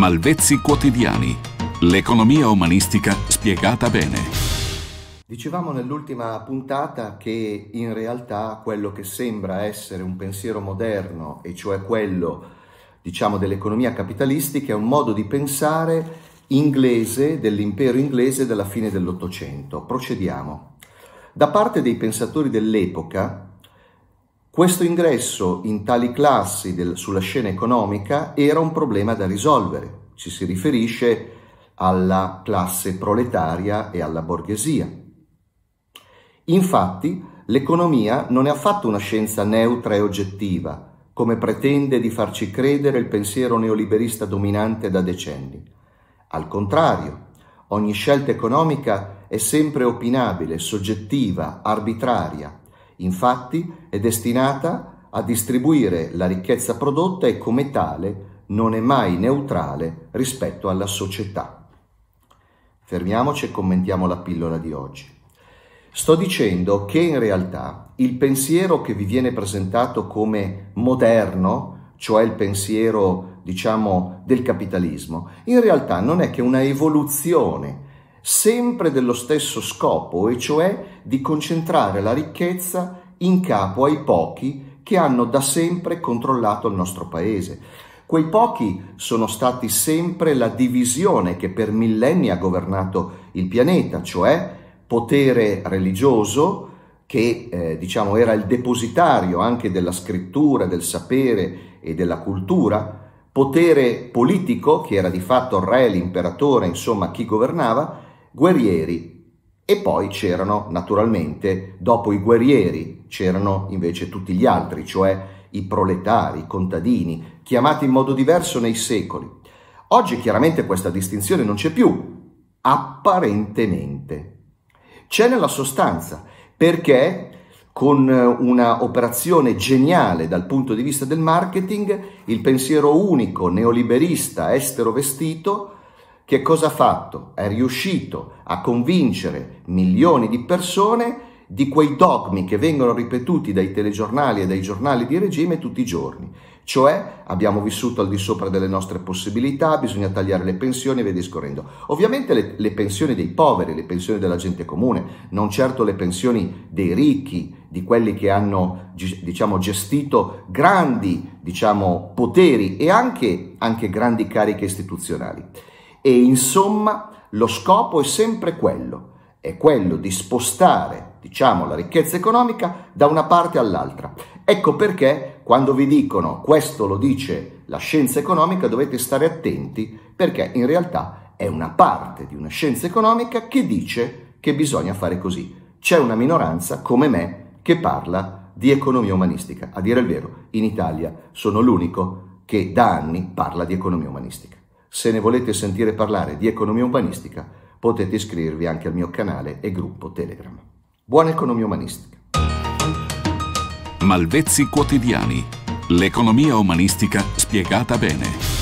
Malvezzi quotidiani. L'economia umanistica spiegata bene. Dicevamo nell'ultima puntata che in realtà quello che sembra essere un pensiero moderno, e cioè quello diciamo, dell'economia capitalistica, è un modo di pensare inglese, dell'impero inglese della fine dell'Ottocento. Procediamo. Da parte dei pensatori dell'epoca, questo ingresso in tali classi del, sulla scena economica era un problema da risolvere, ci si riferisce alla classe proletaria e alla borghesia. Infatti, l'economia non è affatto una scienza neutra e oggettiva, come pretende di farci credere il pensiero neoliberista dominante da decenni. Al contrario, ogni scelta economica è sempre opinabile, soggettiva, arbitraria, infatti è destinata a distribuire la ricchezza prodotta e come tale non è mai neutrale rispetto alla società. Fermiamoci e commentiamo la pillola di oggi. Sto dicendo che in realtà il pensiero che vi viene presentato come moderno, cioè il pensiero, diciamo, del capitalismo, in realtà non è che una evoluzione sempre dello stesso scopo, e cioè di concentrare la ricchezza in capo ai pochi che hanno da sempre controllato il nostro paese. Quei pochi sono stati sempre la divisione che per millenni ha governato il pianeta, cioè potere religioso che eh, diciamo era il depositario anche della scrittura, del sapere e della cultura, potere politico che era di fatto il re, l'imperatore, insomma chi governava, guerrieri. E poi c'erano, naturalmente, dopo i guerrieri, c'erano invece tutti gli altri, cioè i proletari, i contadini, chiamati in modo diverso nei secoli. Oggi chiaramente questa distinzione non c'è più, apparentemente. C'è nella sostanza, perché con eh, una operazione geniale dal punto di vista del marketing, il pensiero unico, neoliberista, estero vestito, che cosa ha fatto? È riuscito a convincere milioni di persone di quei dogmi che vengono ripetuti dai telegiornali e dai giornali di regime tutti i giorni. Cioè abbiamo vissuto al di sopra delle nostre possibilità, bisogna tagliare le pensioni e via discorrendo. Ovviamente le, le pensioni dei poveri, le pensioni della gente comune, non certo le pensioni dei ricchi, di quelli che hanno diciamo, gestito grandi diciamo, poteri e anche, anche grandi cariche istituzionali. E insomma lo scopo è sempre quello, è quello di spostare, diciamo, la ricchezza economica da una parte all'altra. Ecco perché quando vi dicono questo lo dice la scienza economica dovete stare attenti perché in realtà è una parte di una scienza economica che dice che bisogna fare così. C'è una minoranza come me che parla di economia umanistica. A dire il vero, in Italia sono l'unico che da anni parla di economia umanistica. Se ne volete sentire parlare di economia umanistica, potete iscrivervi anche al mio canale e gruppo Telegram. Buona economia umanistica! Malvezzi quotidiani. L'economia umanistica spiegata bene.